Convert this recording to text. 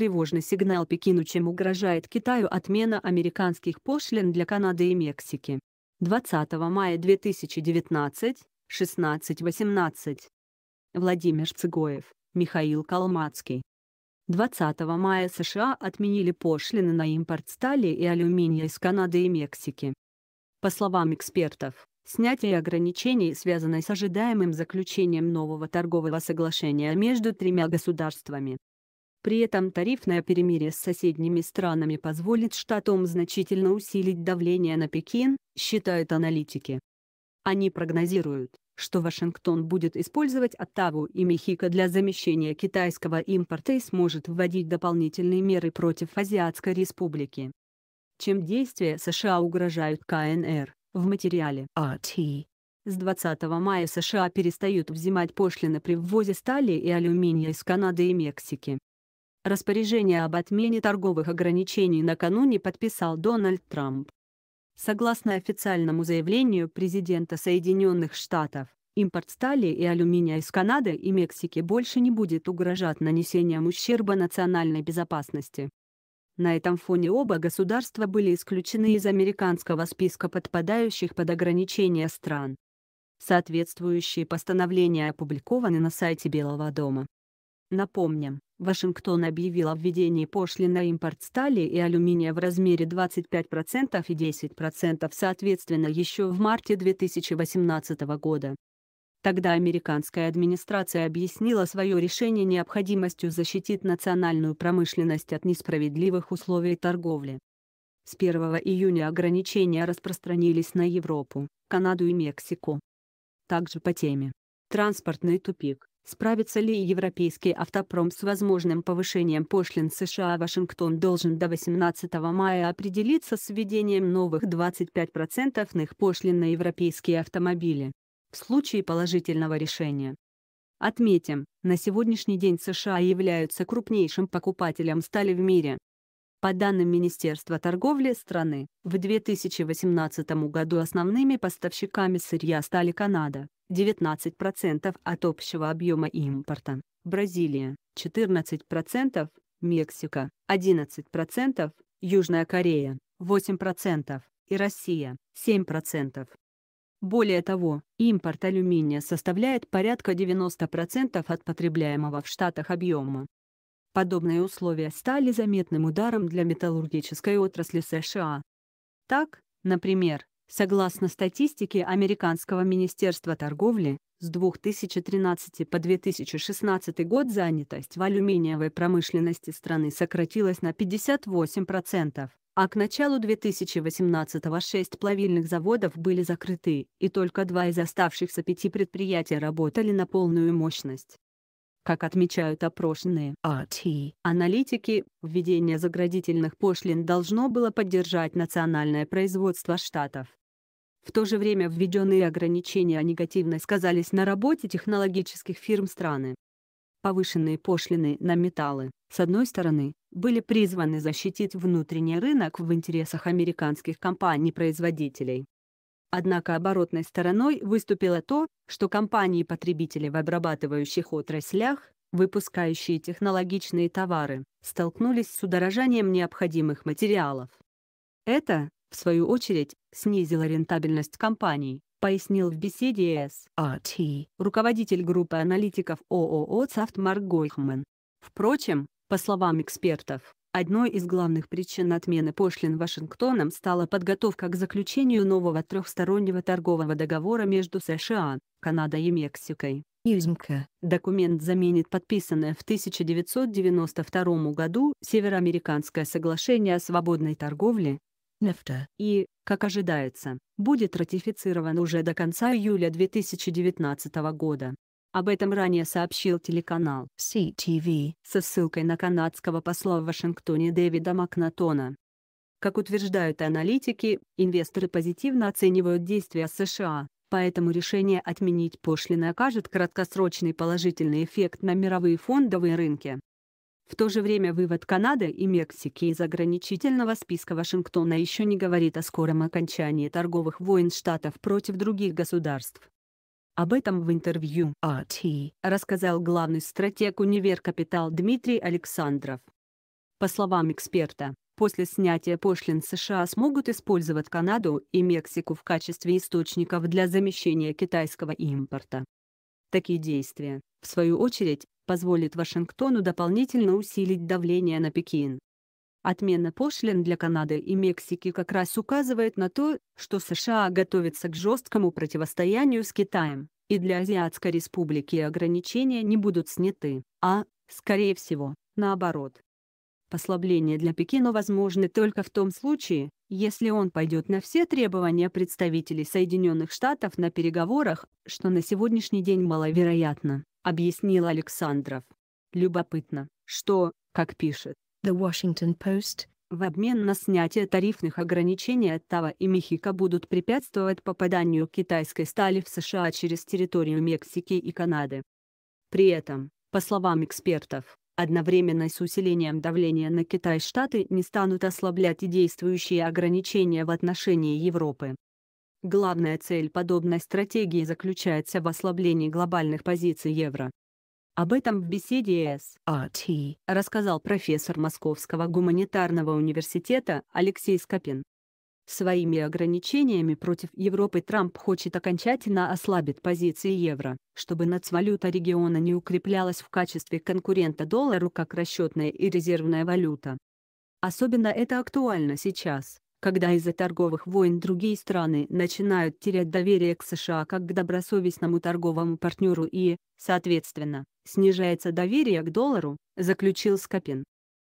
тревожный сигнал Пекину, чем угрожает Китаю отмена американских пошлин для Канады и Мексики. 20 мая 2019, 16:18 Владимир Цыгоев, Михаил Калмацкий. 20 мая США отменили пошлины на импорт стали и алюминия из Канады и Мексики. По словам экспертов, снятие ограничений связано с ожидаемым заключением нового торгового соглашения между тремя государствами. При этом тарифное перемирие с соседними странами позволит штатам значительно усилить давление на Пекин, считают аналитики. Они прогнозируют, что Вашингтон будет использовать Оттаву и Мехико для замещения китайского импорта и сможет вводить дополнительные меры против Азиатской республики. Чем действия США угрожают КНР, в материале АТ. С 20 мая США перестают взимать пошлины при ввозе стали и алюминия из Канады и Мексики. Распоряжение об отмене торговых ограничений накануне подписал Дональд Трамп. Согласно официальному заявлению президента Соединенных Штатов, импорт стали и алюминия из Канады и Мексики больше не будет угрожать нанесением ущерба национальной безопасности. На этом фоне оба государства были исключены из американского списка подпадающих под ограничения стран. Соответствующие постановления опубликованы на сайте Белого дома. Напомним, Вашингтон объявил о введении пошлин на импорт стали и алюминия в размере 25% и 10% соответственно еще в марте 2018 года. Тогда американская администрация объяснила свое решение необходимостью защитить национальную промышленность от несправедливых условий торговли. С 1 июня ограничения распространились на Европу, Канаду и Мексику. Также по теме «Транспортный тупик». Справится ли европейский автопром с возможным повышением пошлин США, Вашингтон должен до 18 мая определиться с введением новых 25% пошлин на европейские автомобили. В случае положительного решения. Отметим, на сегодняшний день США являются крупнейшим покупателем стали в мире. По данным Министерства торговли страны, в 2018 году основными поставщиками сырья стали Канада, 19% от общего объема импорта, Бразилия 14%, Мексика 11%, Южная Корея 8% и Россия 7%. Более того, импорт алюминия составляет порядка 90% от потребляемого в Штатах объема. Подобные условия стали заметным ударом для металлургической отрасли США. Так, например, Согласно статистике Американского министерства торговли, с 2013 по 2016 год занятость в алюминиевой промышленности страны сократилась на 58%, а к началу 2018-го 6 плавильных заводов были закрыты, и только два из оставшихся пяти предприятий работали на полную мощность. Как отмечают опрошенные RT а аналитики, введение заградительных пошлин должно было поддержать национальное производство штатов в то же время введенные ограничения негативно сказались на работе технологических фирм страны. Повышенные пошлины на металлы, с одной стороны, были призваны защитить внутренний рынок в интересах американских компаний-производителей. Однако оборотной стороной выступило то, что компании-потребители в обрабатывающих отраслях, выпускающие технологичные товары, столкнулись с удорожанием необходимых материалов. Это, в свою очередь, снизила рентабельность компаний, пояснил в беседе SRT а руководитель группы аналитиков ООО «Цафт» Марк Впрочем, по словам экспертов, одной из главных причин отмены пошлин Вашингтоном стала подготовка к заключению нового трехстороннего торгового договора между США, Канадой и Мексикой. Юзмка. Документ заменит подписанное в 1992 году Североамериканское соглашение о свободной торговле, НЕФТА и, как ожидается, будет ратифицирован уже до конца июля 2019 года. Об этом ранее сообщил телеканал CTV со ссылкой на канадского посла в Вашингтоне Дэвида Макнатона. Как утверждают аналитики, инвесторы позитивно оценивают действия США, поэтому решение отменить пошлины окажет краткосрочный положительный эффект на мировые фондовые рынки. В то же время вывод Канады и Мексики из ограничительного списка Вашингтона еще не говорит о скором окончании торговых войн штатов против других государств. Об этом в интервью RT «А рассказал главный стратег «Универ Капитал» Дмитрий Александров. По словам эксперта, после снятия пошлин США смогут использовать Канаду и Мексику в качестве источников для замещения китайского импорта. Такие действия, в свою очередь, позволит Вашингтону дополнительно усилить давление на Пекин. Отмена пошлин для Канады и Мексики как раз указывает на то, что США готовятся к жесткому противостоянию с Китаем, и для Азиатской республики ограничения не будут сняты, а, скорее всего, наоборот. Послабление для Пекина возможно только в том случае, если он пойдет на все требования представителей Соединенных Штатов на переговорах, что на сегодняшний день маловероятно объяснил Александров. Любопытно, что, как пишет The Washington Post, в обмен на снятие тарифных ограничений от Тава и Мехико будут препятствовать попаданию китайской стали в США через территорию Мексики и Канады. При этом, по словам экспертов, одновременно с усилением давления на Китай Штаты не станут ослаблять и действующие ограничения в отношении Европы. Главная цель подобной стратегии заключается в ослаблении глобальных позиций евро. Об этом в беседе с САТ рассказал профессор Московского гуманитарного университета Алексей Скопин. Своими ограничениями против Европы Трамп хочет окончательно ослабить позиции евро, чтобы нацвалюта региона не укреплялась в качестве конкурента доллару как расчетная и резервная валюта. Особенно это актуально сейчас, когда из-за торговых войн другие страны начинают терять доверие к США как к добросовестному торговому партнеру и, соответственно, снижается доверие к доллару, заключил Скопин.